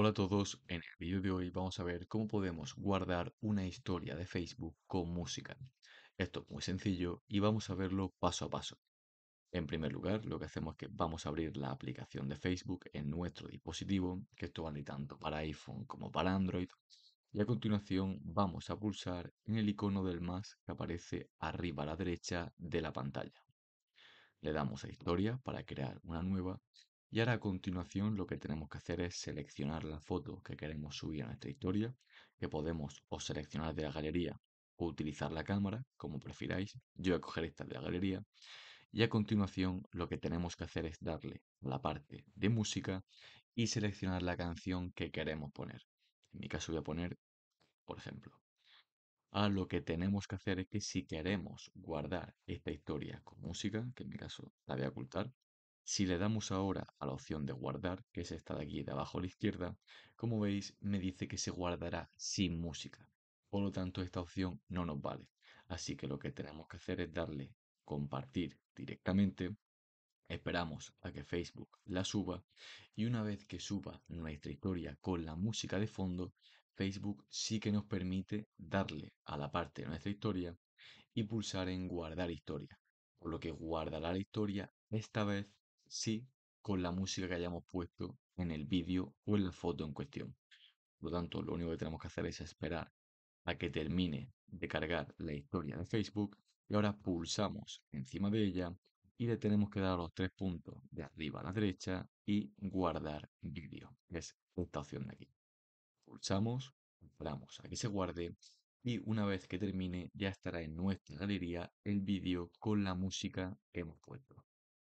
Hola a todos, en el vídeo de hoy vamos a ver cómo podemos guardar una historia de Facebook con música. Esto es muy sencillo y vamos a verlo paso a paso. En primer lugar, lo que hacemos es que vamos a abrir la aplicación de Facebook en nuestro dispositivo, que esto vale tanto para iPhone como para Android, y a continuación vamos a pulsar en el icono del más que aparece arriba a la derecha de la pantalla. Le damos a Historia para crear una nueva y ahora a continuación lo que tenemos que hacer es seleccionar la foto que queremos subir a nuestra historia, que podemos o seleccionar de la galería o utilizar la cámara, como prefiráis. Yo voy a coger esta de la galería. Y a continuación lo que tenemos que hacer es darle la parte de música y seleccionar la canción que queremos poner. En mi caso voy a poner, por ejemplo. a ah, lo que tenemos que hacer es que si queremos guardar esta historia con música, que en mi caso la voy a ocultar, si le damos ahora a la opción de guardar, que es esta de aquí de abajo a la izquierda, como veis me dice que se guardará sin música. Por lo tanto, esta opción no nos vale. Así que lo que tenemos que hacer es darle compartir directamente. Esperamos a que Facebook la suba y una vez que suba nuestra historia con la música de fondo, Facebook sí que nos permite darle a la parte de nuestra historia y pulsar en guardar historia, por lo que guardará la historia esta vez sí con la música que hayamos puesto en el vídeo o en la foto en cuestión. Por lo tanto, lo único que tenemos que hacer es esperar a que termine de cargar la historia de Facebook y ahora pulsamos encima de ella y le tenemos que dar los tres puntos de arriba a la derecha y guardar vídeo, es esta opción de aquí. Pulsamos, esperamos a que se guarde y una vez que termine ya estará en nuestra galería el vídeo con la música que hemos puesto.